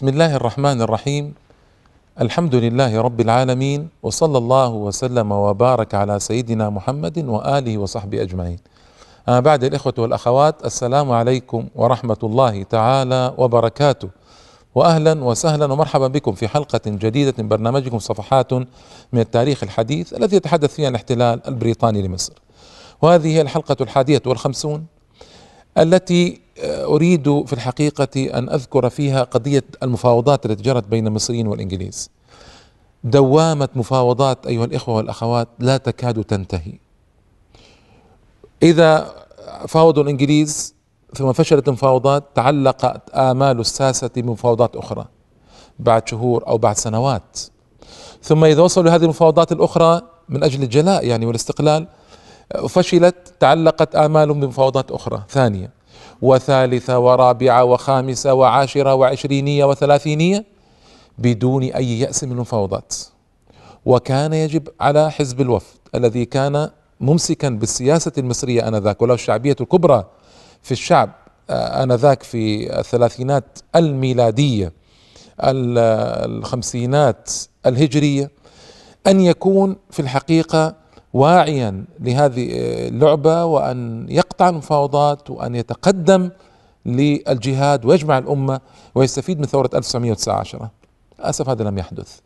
بسم الله الرحمن الرحيم الحمد لله رب العالمين وصلى الله وسلم وبارك على سيدنا محمد واله وصحبه اجمعين. اما بعد الاخوه والاخوات السلام عليكم ورحمه الله تعالى وبركاته. واهلا وسهلا ومرحبا بكم في حلقه جديده من برنامجكم صفحات من التاريخ الحديث الذي يتحدث فيها عن الاحتلال البريطاني لمصر. وهذه هي الحلقه الحادية والخمسون التي أريد في الحقيقة أن أذكر فيها قضية المفاوضات التي جرت بين المصريين والإنجليز دوامة مفاوضات أيها الإخوة والأخوات لا تكاد تنتهي إذا فاوضوا الإنجليز ثم فشلت المفاوضات تعلقت آمال الساسة بمفاوضات أخرى بعد شهور أو بعد سنوات ثم إذا وصلوا لهذه المفاوضات الأخرى من أجل الجلاء يعني والاستقلال فشلت تعلقت آمالهم بمفاوضات أخرى ثانية وثالثة ورابعة وخامسة وعاشرة وعشرينية وثلاثينية بدون أي يأس من المفاوضات وكان يجب على حزب الوفد الذي كان ممسكا بالسياسة المصرية آنذاك وله الشعبية الكبرى في الشعب آه، آنذاك في الثلاثينات الميلادية الخمسينات الهجرية أن يكون في الحقيقة واعيا لهذه آه، اللعبه وان يقطع المفاوضات وان يتقدم للجهاد ويجمع الامه ويستفيد من ثوره 1919 للاسف هذا لم يحدث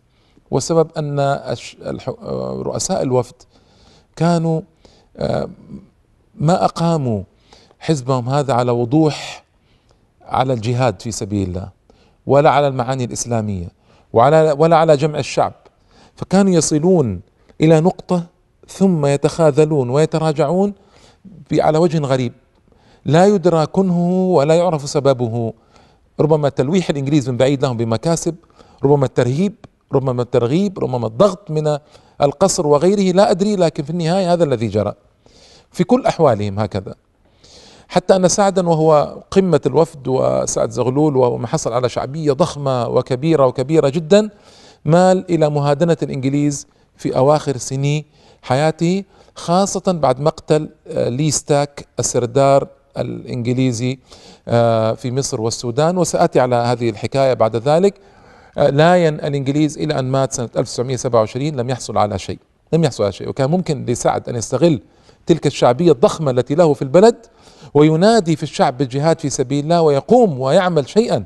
والسبب ان آه، رؤساء الوفد كانوا آه، ما اقاموا حزبهم هذا على وضوح على الجهاد في سبيل الله ولا على المعاني الاسلاميه وعلى ولا على جمع الشعب فكانوا يصلون الى نقطه ثم يتخاذلون ويتراجعون على وجه غريب لا يدرى كنهه ولا يعرف سببه ربما تلويح الانجليز من بعيد لهم بمكاسب ربما الترهيب ربما الترغيب ربما الضغط من القصر وغيره لا ادري لكن في النهايه هذا الذي جرى في كل احوالهم هكذا حتى ان سعدا وهو قمه الوفد وسعد زغلول ما حصل على شعبيه ضخمه وكبيره وكبيره جدا مال الى مهادنه الانجليز في اواخر سنين حياته خاصة بعد مقتل آه، ليستاك السردار الإنجليزي آه، في مصر والسودان وسأتي على هذه الحكاية بعد ذلك آه، لاين الإنجليز إلى أن مات سنة 1927 لم يحصل على شيء لم يحصل على شيء وكان ممكن لسعد أن يستغل تلك الشعبية الضخمة التي له في البلد وينادي في الشعب بالجهاد في سبيل الله ويقوم ويعمل شيئا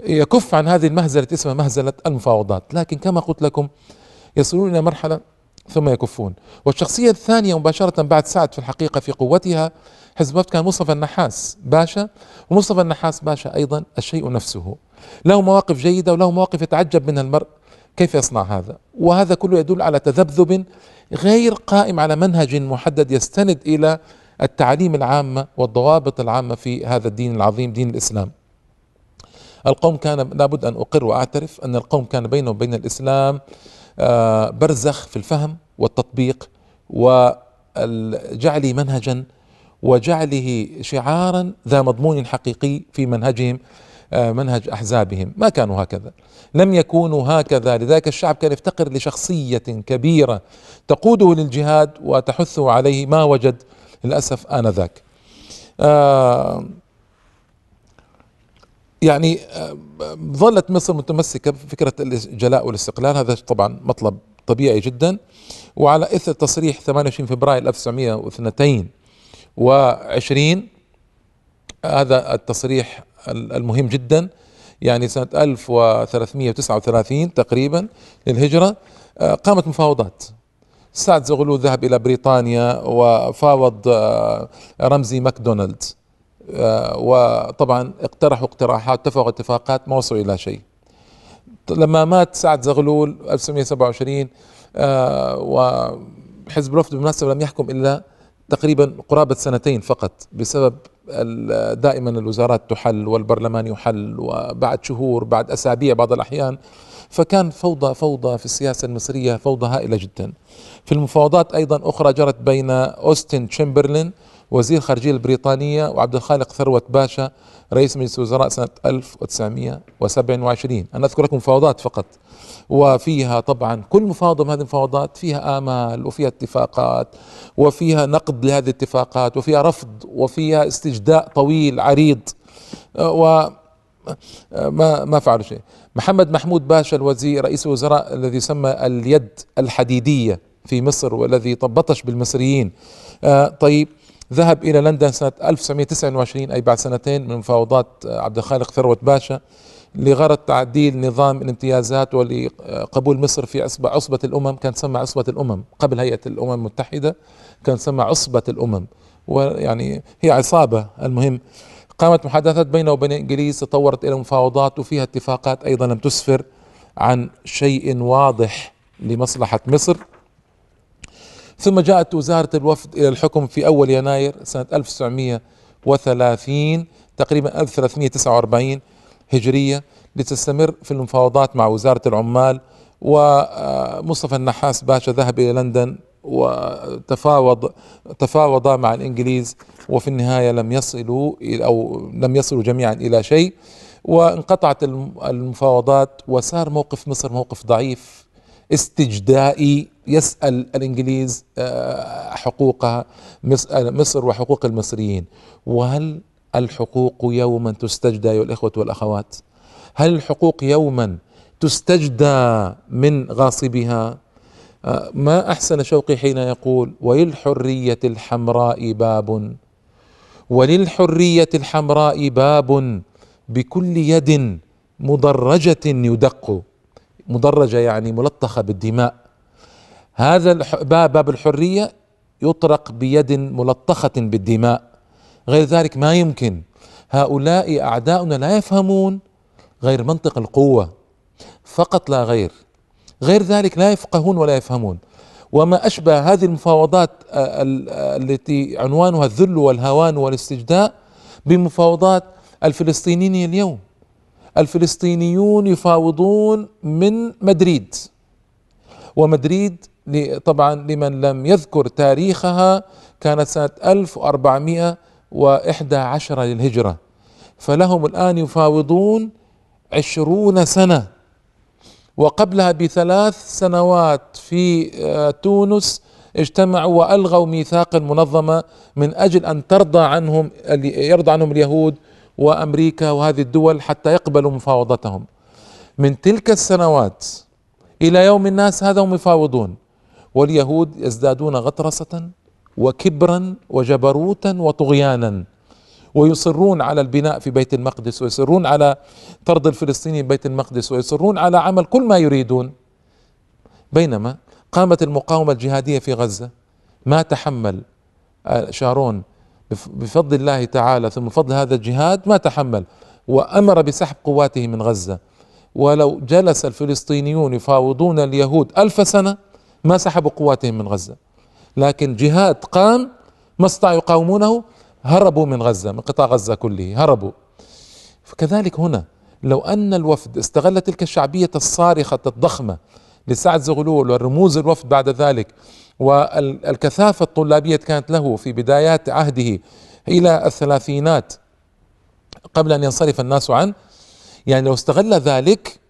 يكف عن هذه المهزلة اسمها مهزلة المفاوضات لكن كما قلت لكم يصلون إلى مرحلة ثم يكفون والشخصية الثانية مباشرة بعد سعد في الحقيقة في قوتها حزب كان مصطفى النحاس باشا ومصطفى النحاس باشا أيضا الشيء نفسه له مواقف جيدة وله مواقف يتعجب منها المرء كيف يصنع هذا وهذا كله يدل على تذبذب غير قائم على منهج محدد يستند إلى التعاليم العامة والضوابط العامة في هذا الدين العظيم دين الإسلام القوم كان لابد أن أقر وأعترف أن القوم كان بينه وبين الإسلام آه، برزخ في الفهم والتطبيق وجعله منهجا وجعله شعارا ذا مضمون حقيقي في منهجهم آه، منهج احزابهم ما كانوا هكذا لم يكونوا هكذا لذلك الشعب كان يفتقر لشخصيه كبيره تقوده للجهاد وتحثه عليه ما وجد للاسف انذاك آه يعني آه، ظلت مصر متمسكة بفكرة الجلاء والاستقلال هذا طبعا مطلب طبيعي جدا وعلى إثر تصريح 28 فبراير 1922 هذا التصريح المهم جدا يعني سنة 1339 تقريبا للهجرة آه، قامت مفاوضات سعد زغلول ذهب إلى بريطانيا وفاوض آه، رمزي ماكدونالد آه، وطبعا اقترحوا اقتراحات اتفقوا اتفاقات ما وصلوا الى شيء لما مات سعد زغلول 1927 آه، وحزب الوفد بالمناسبه لم يحكم الا تقريبا قرابه سنتين فقط بسبب دائما الوزارات تحل والبرلمان يحل وبعد شهور بعد اسابيع بعض الاحيان فكان فوضى فوضى في السياسه المصريه فوضى هائله جدا في المفاوضات ايضا اخرى جرت بين اوستن تشمبرلين وزير خارجية البريطانية وعبد الخالق ثروة باشا رئيس مجلس الوزراء سنة 1927 أنا أذكر لكم مفاوضات فقط وفيها طبعا كل مفاوضة من هذه المفاوضات فيها آمال وفيها اتفاقات وفيها نقد لهذه الاتفاقات وفيها رفض وفيها استجداء طويل عريض و ما ما فعلوا شيء محمد محمود باشا الوزير رئيس الوزراء الذي سمى اليد الحديدية في مصر والذي طبطش بالمصريين آه، طيب ذهب إلى لندن سنة 1929 أي بعد سنتين من مفاوضات عبد الخالق ثروت باشا لغرض تعديل نظام الامتيازات ولقبول مصر في عصبة, عصبة الأمم كان تسمى عصبة الأمم قبل هيئة الأمم المتحدة كان تسمى عصبة الأمم ويعني هي عصابة المهم قامت محادثات بينه وبين إنجليز تطورت إلى مفاوضات وفيها اتفاقات أيضا لم تسفر عن شيء واضح لمصلحة مصر ثم جاءت وزارة الوفد إلى الحكم في أول يناير سنة 1930 تقريبا 1349 هجرية لتستمر في المفاوضات مع وزارة العمال ومصطفى النحاس باشا ذهب إلى لندن وتفاوض تفاوض مع الإنجليز وفي النهاية لم يصلوا أو لم يصلوا جميعا إلى شيء وانقطعت المفاوضات وصار موقف مصر موقف ضعيف استجدائي يسأل الإنجليز آه، حقوقها آه، مصر وحقوق المصريين وهل الحقوق يوما تستجدى أيها الإخوة والأخوات هل الحقوق يوما تستجدى من غاصبها آه، ما أحسن شوقي حين يقول وللحرية الحمراء باب وللحرية الحمراء باب بكل يد مدرجة يدق مدرجه يعني ملطخه بالدماء هذا باب الحريه يطرق بيد ملطخه بالدماء غير ذلك ما يمكن هؤلاء اعداؤنا لا يفهمون غير منطق القوه فقط لا غير غير ذلك لا يفقهون ولا يفهمون وما اشبه هذه المفاوضات آه، آه، التي عنوانها الذل والهوان والاستجداء بمفاوضات الفلسطينيين اليوم الفلسطينيون يفاوضون من مدريد ومدريد طبعا لمن لم يذكر تاريخها كانت سنة 1411 للهجرة فلهم الآن يفاوضون عشرون سنة وقبلها بثلاث سنوات في آه، تونس اجتمعوا والغوا ميثاق المنظمه من اجل ان ترضى عنهم يرضى عنهم اليهود وامريكا وهذه الدول حتى يقبلوا مفاوضتهم من تلك السنوات الى يوم الناس هذا هم يفاوضون واليهود يزدادون غطرسه وكبرا وجبروتا وطغيانا ويصرون على البناء في بيت المقدس ويصرون على طرد الفلسطينيين بيت المقدس ويصرون على عمل كل ما يريدون بينما قامت المقاومه الجهاديه في غزه ما تحمل آه، شارون بفضل الله تعالى ثم فضل هذا الجهاد ما تحمل وامر بسحب قواته من غزه ولو جلس الفلسطينيون يفاوضون اليهود ألف سنة ما سحبوا قواتهم من غزة لكن جهاد قام ما استطاعوا يقاومونه هربوا من غزة من قطاع غزة كله هربوا فكذلك هنا لو أن الوفد استغل تلك الشعبية الصارخة الضخمة لسعد زغلول والرموز الوفد بعد ذلك والكثافة الطلابية كانت له في بدايات عهده إلى الثلاثينات قبل أن ينصرف الناس عنه يعني لو استغل ذلك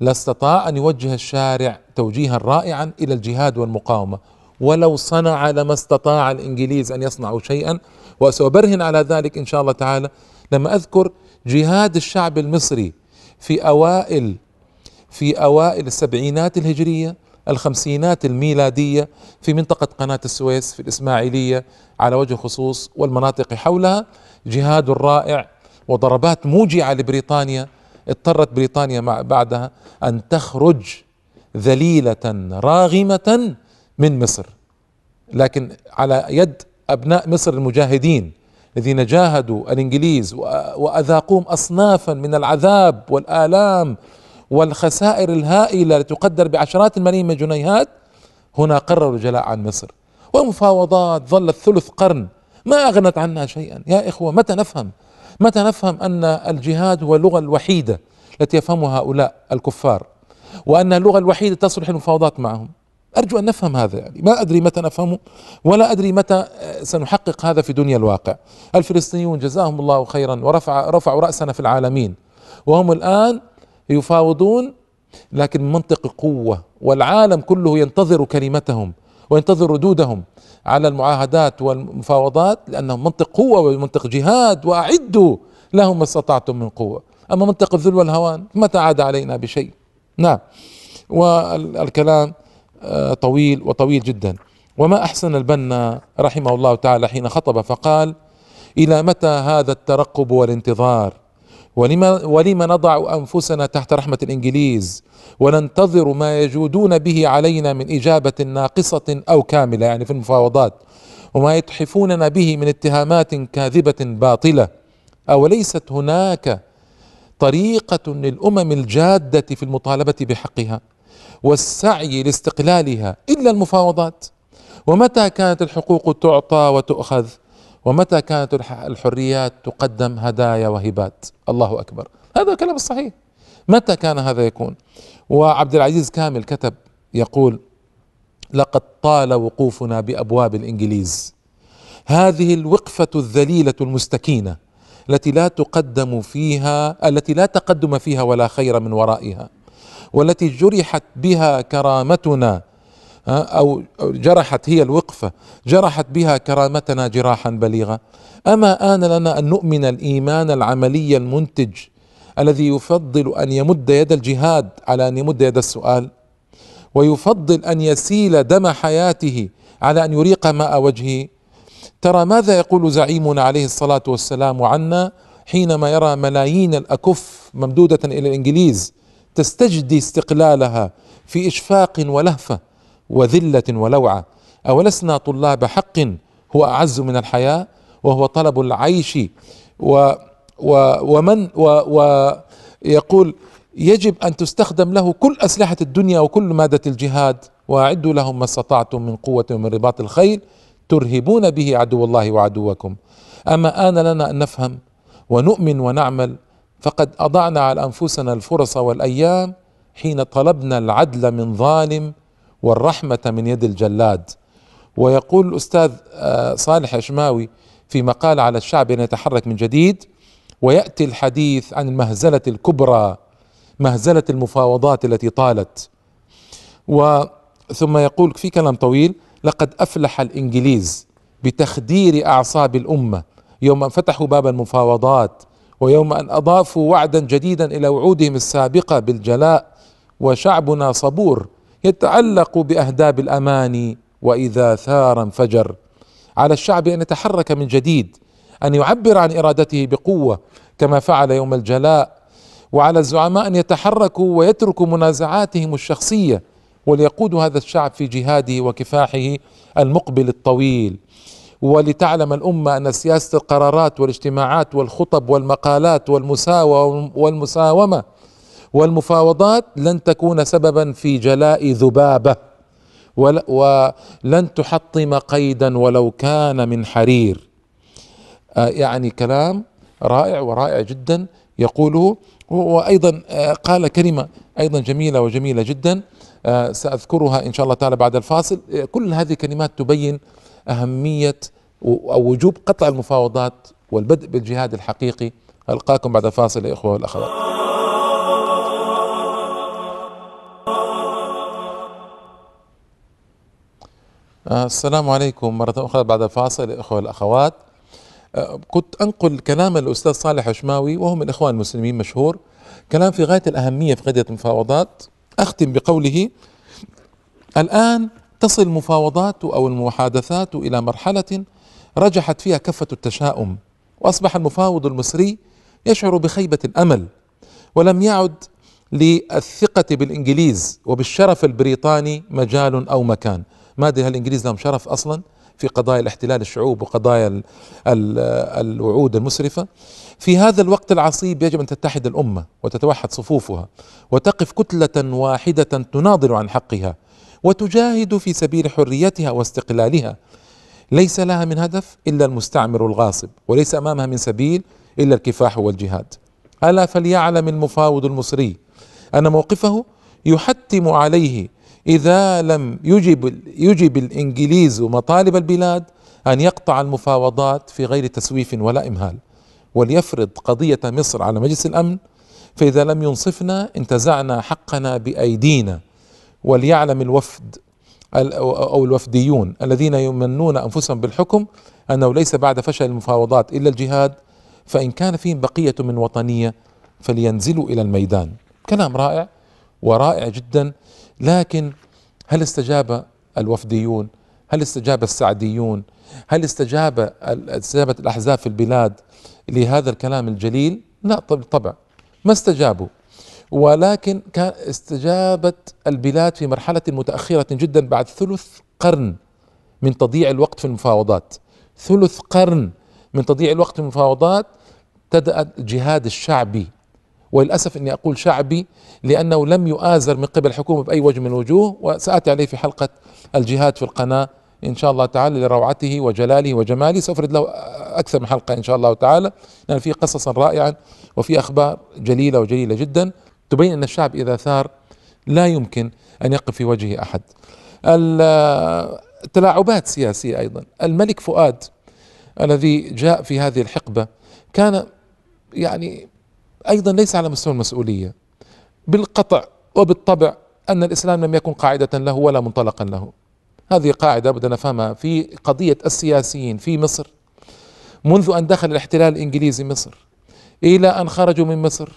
لاستطاع أن يوجه الشارع توجيها رائعا إلى الجهاد والمقاومة ولو صنع لما استطاع الإنجليز أن يصنعوا شيئا وسأبرهن على ذلك إن شاء الله تعالى لما أذكر جهاد الشعب المصري في أوائل في أوائل السبعينات الهجرية الخمسينات الميلادية في منطقة قناة السويس في الإسماعيلية على وجه خصوص والمناطق حولها جهاد رائع وضربات موجعة لبريطانيا اضطرت بريطانيا مع بعدها أن تخرج ذليلة راغمة من مصر لكن على يد أبناء مصر المجاهدين الذين جاهدوا الإنجليز وأذاقوهم أصنافا من العذاب والآلام والخسائر الهائلة التي تقدر بعشرات الملايين من الجنيهات هنا قرروا الجلاء عن مصر ومفاوضات ظلت ثلث قرن ما أغنت عنا شيئا يا إخوة متى نفهم متى نفهم أن الجهاد هو اللغة الوحيدة التي يفهمها هؤلاء الكفار وأن اللغة الوحيدة تصلح المفاوضات معهم أرجو أن نفهم هذا يعني ما أدري متى نفهمه ولا أدري متى آه، سنحقق هذا في دنيا الواقع الفلسطينيون جزاهم الله خيرا ورفع رفعوا رأسنا في العالمين وهم الآن يفاوضون لكن منطق قوة والعالم كله ينتظر كلمتهم وينتظر ردودهم على المعاهدات والمفاوضات لأنه منطق قوة ومنطق جهاد وأعدوا لهم ما استطعتم من قوة أما منطق الذل والهوان متى عاد علينا بشيء نعم والكلام آه، طويل وطويل جدا وما أحسن البنا رحمه الله تعالى حين خطب فقال إلى متى هذا الترقب والانتظار ولما, ولما نضع أنفسنا تحت رحمة الإنجليز وننتظر ما يجودون به علينا من إجابة ناقصة أو كاملة يعني في المفاوضات وما يتحفوننا به من اتهامات كاذبة باطلة أوليست هناك طريقة للأمم الجادة في المطالبة بحقها والسعي لاستقلالها إلا المفاوضات ومتى كانت الحقوق تعطى وتؤخذ ومتى كانت الحريات تقدم هدايا وهبات الله أكبر هذا الكلام الصحيح متى كان هذا يكون وعبد العزيز كامل كتب يقول لقد طال وقوفنا بأبواب الإنجليز هذه الوقفة الذليلة المستكينة التي لا تقدم فيها التي لا تقدم فيها ولا خير من ورائها والتي جرحت بها كرامتنا أو جرحت هي الوقفة جرحت بها كرامتنا جراحا بليغا أما آن لنا أن نؤمن الإيمان العملي المنتج الذي يفضل أن يمد يد الجهاد على أن يمد يد السؤال ويفضل أن يسيل دم حياته على أن يريق ماء وجهه ترى ماذا يقول زعيمنا عليه الصلاة والسلام عنا حينما يرى ملايين الأكف ممدودة إلى الإنجليز تستجدي استقلالها في إشفاق ولهفة وذله ولوعه اولسنا طلاب حق هو اعز من الحياه وهو طلب العيش و و ومن ويقول و يجب ان تستخدم له كل اسلحه الدنيا وكل ماده الجهاد واعدوا لهم ما استطعتم من قوه ومن رباط الخيل ترهبون به عدو الله وعدوكم اما ان لنا ان نفهم ونؤمن ونعمل فقد اضعنا على انفسنا الفرص والايام حين طلبنا العدل من ظالم والرحمة من يد الجلاد ويقول الأستاذ آه، صالح إشماوي في مقال على الشعب أن يتحرك من جديد ويأتي الحديث عن المهزلة الكبرى مهزلة المفاوضات التي طالت وثم يقول في كلام طويل لقد أفلح الإنجليز بتخدير أعصاب الأمة يوم أن فتحوا باب المفاوضات ويوم أن أضافوا وعدا جديدا إلى وعودهم السابقة بالجلاء وشعبنا صبور يتعلق باهداب الاماني واذا ثار انفجر على الشعب ان يتحرك من جديد ان يعبر عن ارادته بقوه كما فعل يوم الجلاء وعلى الزعماء ان يتحركوا ويتركوا منازعاتهم الشخصيه وليقودوا هذا الشعب في جهاده وكفاحه المقبل الطويل ولتعلم الامه ان سياسه القرارات والاجتماعات والخطب والمقالات والمساومه والمساومه والمفاوضات لن تكون سببا في جلاء ذبابه ولن تحطم قيدا ولو كان من حرير آه، يعني كلام رائع ورائع جدا يقوله وايضا آه، قال كلمه ايضا جميله وجميله جدا آه، ساذكرها ان شاء الله تعالى بعد الفاصل كل هذه الكلمات تبين اهميه او وجوب قطع المفاوضات والبدء بالجهاد الحقيقي القاكم بعد الفاصل يا اخوه والاخوات آه، السلام عليكم مرة أخرى بعد فاصل الإخوة والأخوات آه، كنت أنقل كلام الأستاذ صالح عشماوي وهو من الإخوان المسلمين مشهور كلام في غاية الأهمية في قضية المفاوضات أختم بقوله الآن تصل المفاوضات أو المحادثات إلى مرحلة رجحت فيها كفة التشاؤم وأصبح المفاوض المصري يشعر بخيبة الأمل ولم يعد للثقة بالإنجليز وبالشرف البريطاني مجال أو مكان ما ادري هل الانجليز لهم شرف اصلا في قضايا الاحتلال الشعوب وقضايا الـ الـ الوعود المسرفه في هذا الوقت العصيب يجب ان تتحد الامه وتتوحد صفوفها وتقف كتله واحده تناضل عن حقها وتجاهد في سبيل حريتها واستقلالها ليس لها من هدف الا المستعمر الغاصب وليس امامها من سبيل الا الكفاح والجهاد الا فليعلم المفاوض المصري ان موقفه يحتم عليه إذا لم يجب يجب الإنجليز مطالب البلاد أن يقطع المفاوضات في غير تسويف ولا إمهال وليفرض قضية مصر على مجلس الأمن فإذا لم ينصفنا انتزعنا حقنا بأيدينا وليعلم الوفد أو الوفديون الذين يمنون أنفسهم بالحكم أنه ليس بعد فشل المفاوضات إلا الجهاد فإن كان فيهم بقية من وطنية فلينزلوا إلى الميدان كلام رائع ورائع جدا لكن هل استجاب الوفديون هل استجاب السعديون هل استجاب استجابت الأحزاب في البلاد لهذا الكلام الجليل لا طبعا ما استجابوا ولكن كان استجابت البلاد في مرحلة متأخرة جدا بعد ثلث قرن من تضييع الوقت في المفاوضات ثلث قرن من تضييع الوقت في المفاوضات ابتدأ الجهاد الشعبي وللأسف أني أقول شعبي لأنه لم يؤازر من قبل الحكومة بأي وجه من الوجوه وسأتي عليه في حلقة الجهاد في القناة إن شاء الله تعالى لروعته وجلاله وجماله سأفرد له أكثر من حلقة إن شاء الله تعالى لأن في قصصا رائعة وفي أخبار جليلة وجليلة جدا تبين أن الشعب إذا ثار لا يمكن أن يقف في وجهه أحد التلاعبات سياسية أيضا الملك فؤاد الذي جاء في هذه الحقبة كان يعني أيضا ليس على مستوى المسؤولية بالقطع وبالطبع أن الإسلام لم يكن قاعدة له ولا منطلقا له هذه قاعدة بدنا نفهمها في قضية السياسيين في مصر منذ أن دخل الاحتلال الإنجليزي مصر إلى أن خرجوا من مصر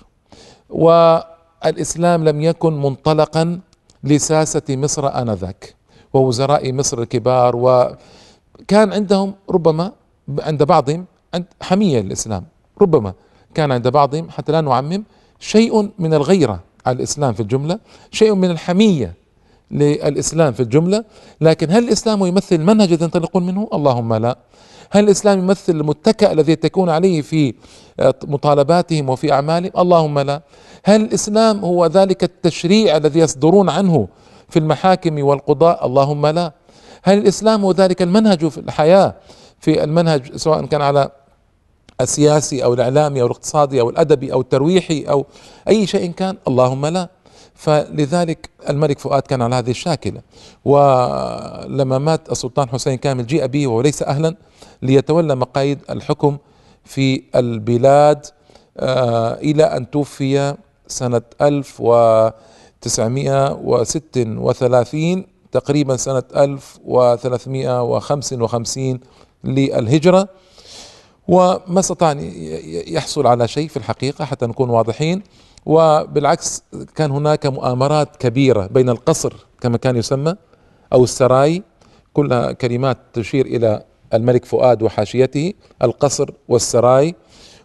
والإسلام لم يكن منطلقا لساسة مصر آنذاك ووزراء مصر الكبار وكان عندهم ربما عند بعضهم حمية للإسلام ربما كان عند بعضهم حتى لا نعمم شيء من الغيرة على الإسلام في الجملة شيء من الحمية للإسلام في الجملة لكن هل الإسلام يمثل منهج ينطلقون منه اللهم لا هل الإسلام يمثل المتكأ الذي يتكون عليه في آه، مطالباتهم وفي أعمالهم اللهم لا هل الإسلام هو ذلك التشريع الذي يصدرون عنه في المحاكم والقضاء اللهم لا هل الإسلام هو ذلك المنهج في الحياة في المنهج سواء كان على السياسي أو الإعلامي أو الاقتصادي أو الأدبي أو الترويحي أو أي شيء كان اللهم لا فلذلك الملك فؤاد كان على هذه الشاكلة ولما مات السلطان حسين كامل جيء به وهو ليس أهلا ليتولى مقايد الحكم في البلاد آه، إلى أن توفي سنة 1936 تقريبا سنة 1355 للهجرة وما استطاع أن يحصل على شيء في الحقيقة حتى نكون واضحين وبالعكس كان هناك مؤامرات كبيرة بين القصر كما كان يسمى أو السراي كلها كلمات تشير إلى الملك فؤاد وحاشيته القصر والسراي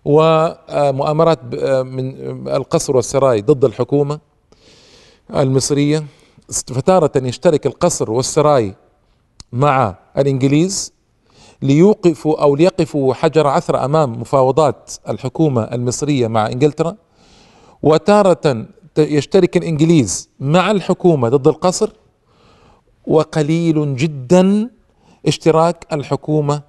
ومؤامرات من القصر والسراي ضد الحكومة المصرية فتارة يشترك القصر والسراي مع الإنجليز ليوقفوا أو ليقفوا حجر عثر أمام مفاوضات الحكومة المصرية مع إنجلترا وتارة يشترك الإنجليز مع الحكومة ضد القصر وقليل جدا اشتراك الحكومة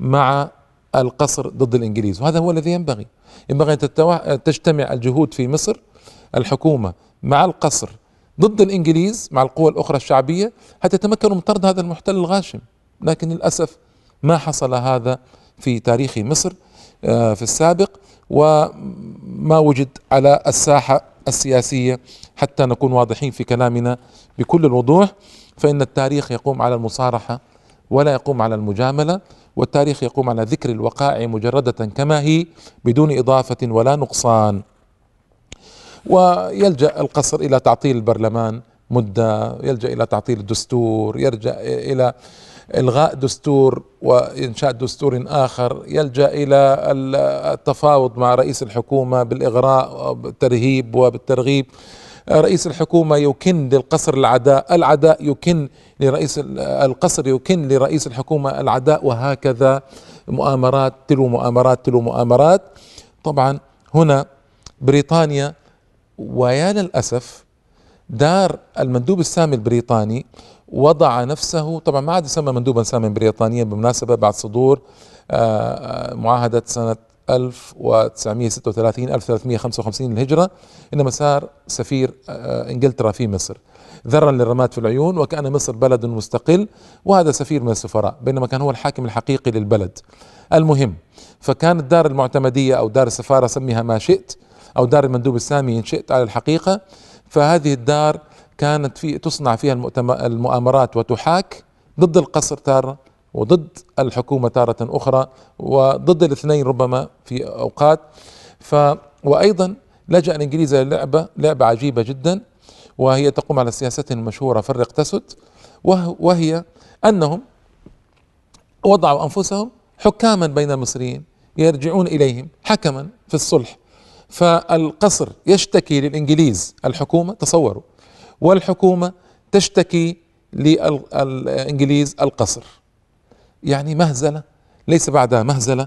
مع القصر ضد الإنجليز وهذا هو الذي ينبغي ينبغي أن تجتمع الجهود في مصر الحكومة مع القصر ضد الإنجليز مع القوى الأخرى الشعبية حتى يتمكنوا من طرد هذا المحتل الغاشم لكن للأسف ما حصل هذا في تاريخ مصر آه، في السابق وما وجد على الساحة السياسية حتى نكون واضحين في كلامنا بكل الوضوح فإن التاريخ يقوم على المصارحة ولا يقوم على المجاملة والتاريخ يقوم على ذكر الوقائع مجردة كما هي بدون إضافة ولا نقصان ويلجأ القصر إلى تعطيل البرلمان مدة يلجأ إلى تعطيل الدستور يرجع إلى إلغاء دستور وإنشاء دستور آخر يلجأ إلى التفاوض مع رئيس الحكومة بالإغراء بالترهيب وبالترغيب رئيس الحكومة يكن للقصر العداء العداء يكن لرئيس القصر يكن لرئيس الحكومة العداء وهكذا مؤامرات تلو مؤامرات تلو مؤامرات طبعا هنا بريطانيا ويا للأسف دار المندوب السامي البريطاني وضع نفسه طبعا ما عاد يسمى مندوبا ساميا بريطانيا بالمناسبة بعد صدور آه، آه، معاهدة سنة 1936 1355 للهجرة إنما صار سفير آه، إنجلترا في مصر ذرا للرماد في العيون وكأن مصر بلد مستقل وهذا سفير من السفراء بينما كان هو الحاكم الحقيقي للبلد المهم فكانت دار المعتمدية أو دار السفارة سميها ما شئت أو دار المندوب السامي إن شئت على الحقيقة فهذه الدار كانت في تصنع فيها المؤامرات وتحاك ضد القصر تارة وضد الحكومة تارة أخرى وضد الاثنين ربما في أوقات ف وأيضا لجأ الإنجليز للعبة لعبة عجيبة جدا وهي تقوم على سياستهم المشهورة فرق تسد وهي أنهم وضعوا أنفسهم حكاما بين المصريين يرجعون إليهم حكما في الصلح فالقصر يشتكي للإنجليز الحكومة تصوروا والحكومة تشتكي للإنجليز القصر يعني مهزلة ليس بعدها مهزلة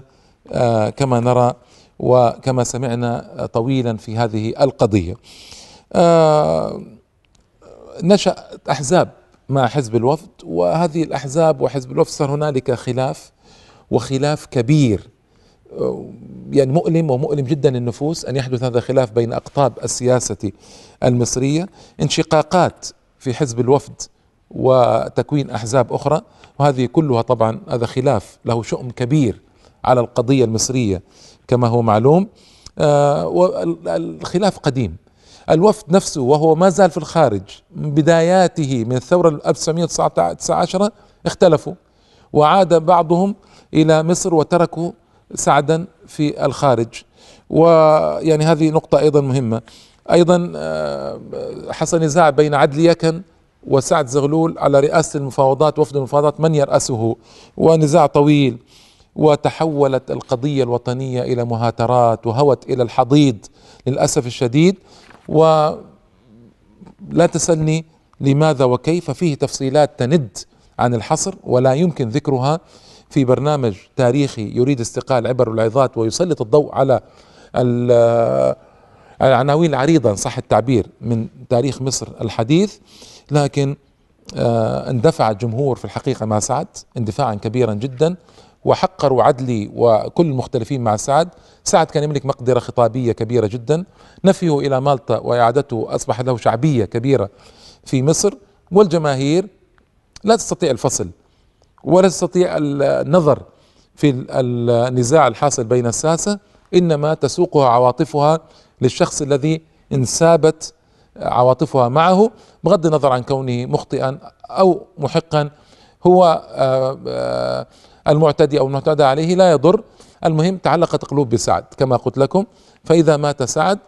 آه كما نرى وكما سمعنا طويلا في هذه القضية آه نشأت أحزاب مع حزب الوفد وهذه الأحزاب وحزب الوفد صار هنالك خلاف وخلاف كبير يعني مؤلم ومؤلم جدا النفوس أن يحدث هذا الخلاف بين أقطاب السياسة المصرية انشقاقات في حزب الوفد وتكوين أحزاب أخرى وهذه كلها طبعا هذا خلاف له شؤم كبير على القضية المصرية كما هو معلوم آه، والخلاف قديم الوفد نفسه وهو ما زال في الخارج من بداياته من الثورة 1919 اختلفوا وعاد بعضهم إلى مصر وتركوا سعدا في الخارج ويعني هذه نقطة أيضا مهمة أيضا آه، حصل نزاع بين عدلي يكن وسعد زغلول على رئاسة المفاوضات وفد المفاوضات من يرأسه ونزاع طويل وتحولت القضية الوطنية إلى مهاترات وهوت إلى الحضيض للأسف الشديد ولا تسألني لماذا وكيف فيه تفصيلات تند عن الحصر ولا يمكن ذكرها في برنامج تاريخي يريد استقال عبر العظات ويسلط الضوء على العناوين العريضة إن صح التعبير من تاريخ مصر الحديث لكن آه، اندفع الجمهور في الحقيقة مع سعد اندفاعا كبيرا جدا وحقروا عدلي وكل المختلفين مع سعد سعد كان يملك مقدرة خطابية كبيرة جدا نفيه إلى مالطا وإعادته أصبح له شعبية كبيرة في مصر والجماهير لا تستطيع الفصل ولا تستطيع النظر في النزاع الحاصل بين الساسة إنما تسوقها عواطفها للشخص الذي انسابت عواطفها معه بغض النظر عن كونه مخطئا أو محقا هو آه، آه، المعتدي أو المعتدى عليه لا يضر المهم تعلقت قلوب بسعد كما قلت لكم فإذا مات سعد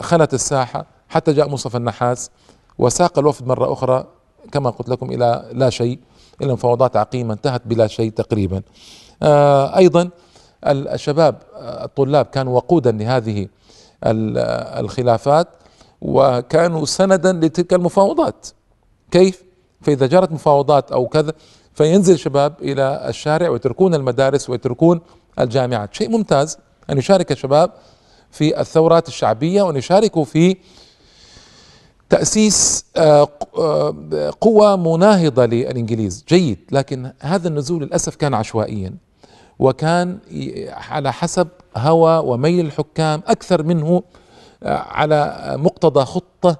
خلت الساحة حتى جاء مصطفى النحاس وساق الوفد مرة أخرى كما قلت لكم إلى لا شيء المفاوضات عقيمة انتهت بلا شيء تقريبا آه، أيضا الشباب آه، الطلاب كانوا وقودا لهذه الخلافات وكانوا سندا لتلك المفاوضات كيف فإذا جرت مفاوضات أو كذا فينزل الشباب إلى الشارع ويتركون المدارس ويتركون الجامعات شيء ممتاز أن يشارك الشباب في الثورات الشعبية وأن يشاركوا في تأسيس آه، آه، قوى مناهضة للإنجليز جيد لكن هذا النزول للأسف كان عشوائيا وكان على حسب هوى وميل الحكام أكثر منه آه، على مقتضى خطة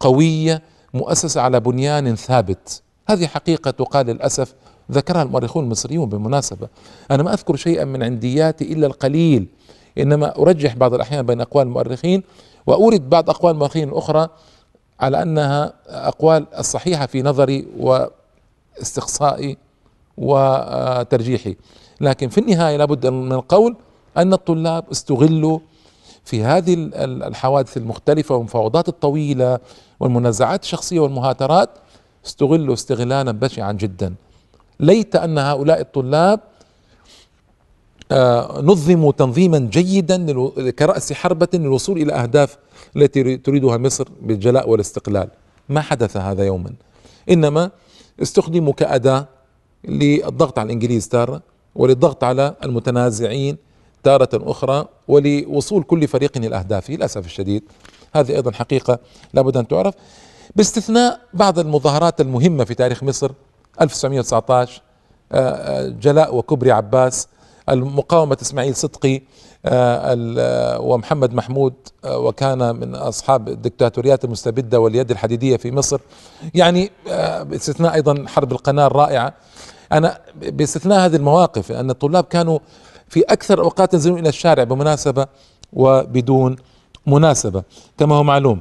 قوية مؤسسة على بنيان ثابت هذه حقيقة تقال للأسف ذكرها المؤرخون المصريون بالمناسبة أنا ما أذكر شيئا من عندياتي إلا القليل إنما أرجح بعض الأحيان بين أقوال المؤرخين وأورد بعض أقوال المؤرخين الأخرى على انها اقوال الصحيحه في نظري واستقصائي وترجيحي لكن في النهايه لابد من القول ان الطلاب استغلوا في هذه الحوادث المختلفه والمفاوضات الطويله والمنازعات الشخصيه والمهاترات استغلوا استغلالا بشعا جدا ليت ان هؤلاء الطلاب آه، نظموا تنظيما جيدا كراس حربه للوصول الى اهداف التي تريدها مصر بالجلاء والاستقلال ما حدث هذا يوما انما استخدموا كأداة للضغط على الانجليز تارة وللضغط على المتنازعين تارة اخرى ولوصول كل فريق اهدافه للاسف الشديد هذه ايضا حقيقة لابد ان تعرف باستثناء بعض المظاهرات المهمة في تاريخ مصر 1919 آه، آه، جلاء وكبري عباس المقاومة اسماعيل صدقي آه، آه، ومحمد محمود آه، وكان من أصحاب الدكتاتوريات المستبدة واليد الحديدية في مصر يعني باستثناء أيضا حرب القناة الرائعة أنا باستثناء هذه المواقف أن الطلاب كانوا في أكثر أوقات ينزلون إلى الشارع بمناسبة وبدون مناسبة كما هو معلوم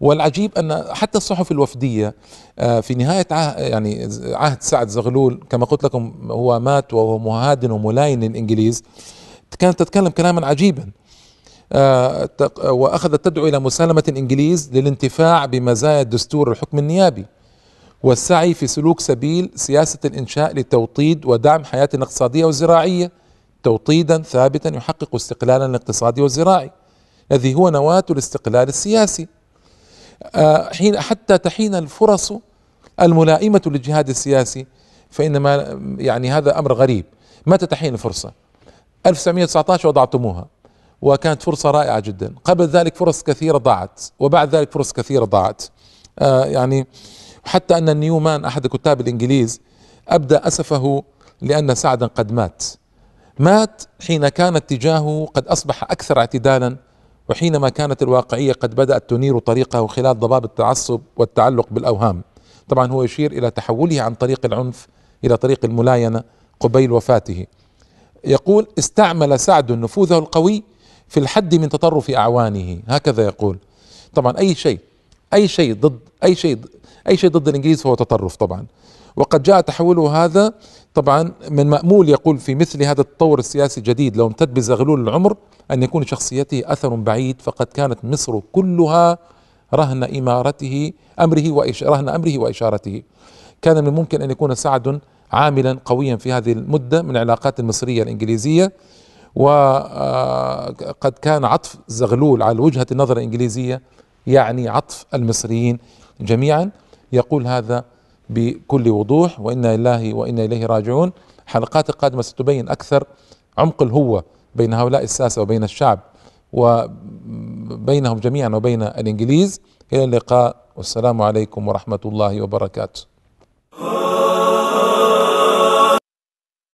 والعجيب ان حتى الصحف الوفديه في نهايه عهد يعني عهد سعد زغلول كما قلت لكم هو مات وهو مهادن وملاين للانجليز كانت تتكلم كلاما عجيبا آه، وأخذت تدعو إلى مسالمة الإنجليز للانتفاع بمزايا الدستور الحكم النيابي والسعي في سلوك سبيل سياسة الإنشاء لتوطيد ودعم حياة الاقتصادية والزراعية توطيدا ثابتا يحقق استقلالا الاقتصادي والزراعي الذي هو نواة الاستقلال السياسي آه، حين حتى تحين الفرص الملائمة للجهاد السياسي فإنما يعني هذا أمر غريب متى تحين الفرصة 1919 وضعتموها وكانت فرصة رائعة جدا قبل ذلك فرص كثيرة ضاعت وبعد ذلك فرص كثيرة ضاعت آه يعني حتى أن نيومان أحد كتاب الإنجليز أبدى أسفه لأن سعدا قد مات مات حين كان اتجاهه قد أصبح أكثر اعتدالا وحينما كانت الواقعية قد بدأت تنير طريقه خلال ضباب التعصب والتعلق بالأوهام طبعا هو يشير إلى تحوله عن طريق العنف إلى طريق الملاينة قبيل وفاته يقول استعمل سعد نفوذه القوي في الحد من تطرف اعوانه هكذا يقول طبعا اي شيء اي شيء ضد اي شيء اي شيء ضد الانجليز فهو تطرف طبعا وقد جاء تحوله هذا طبعا من مأمول يقول في مثل هذا التطور السياسي الجديد لو امتد بزغلول العمر أن يكون شخصيته أثر بعيد فقد كانت مصر كلها رهن إمارته أمره وإش رهن أمره وإشارته كان من الممكن أن يكون سعد عاملا قويا في هذه المدة من العلاقات المصرية الإنجليزية وقد آه، كان عطف زغلول على وجهة النظر الإنجليزية يعني عطف المصريين جميعا يقول هذا بكل وضوح وإنا لله وإنا إليه راجعون حلقات القادمة ستبين أكثر عمق الهوة بين هؤلاء الساسة وبين الشعب وبينهم جميعا وبين الإنجليز إلى اللقاء والسلام عليكم ورحمة الله وبركاته